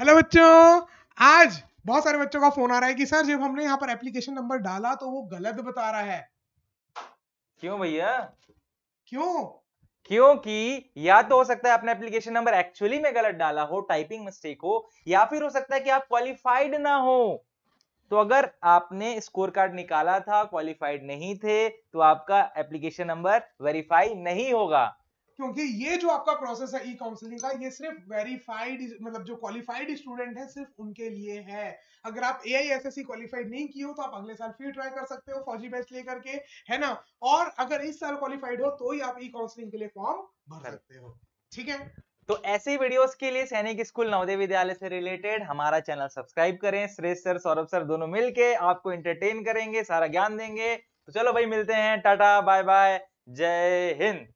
hello बच्चों आज बहुत सारे बच्चों का फोन आ रहा है कि सर जब हमने यहाँ पर एप्लीकेशन नंबर डाला तो वो गलत बता रहा है क्यों भैया क्यों क्योंकि या तो हो सकता है आपने एप्लीकेशन नंबर एक्चुअली में गलत डाला हो टाइपिंग मिस्टेक हो या फिर हो सकता है कि आप क्वालिफाइड ना हो तो अगर आपने स्कोर कार्ड निकाला था क्वालिफाइड नहीं थे तो आपका एप्लीकेशन नंबर वेरीफाई नहीं होगा क्योंकि ये जो आपका प्रोसेस है ई काउंसलिंग का ये सिर्फ वेरीफाइड मतलब जो क्वालिफाइड स्टूडेंट है सिर्फ उनके लिए है अगर आप A I S S C qualified नहीं किए हो तो आप अगले साल फिर ट्राई कर सकते हो फौजी बैच लेकर के है ना और अगर इस साल क्वालिफाइड हो तो ही आप ई काउंसलिंग के लिए फॉर्म भर सकते हो ठीक है तो ही वीडियोस के लिए सैनिक स्कूल नवोदय विद्यालय से रिलेटेड हमारा चैनल सब्सक्राइब करें श्रेष्ठ सर सौरभ सर दोनों मिलके आपको एंटरटेन करेंगे सारा ज्ञान देंगे तो चलो भाई मिलते हैं टाटा बाय बाय जय हिंद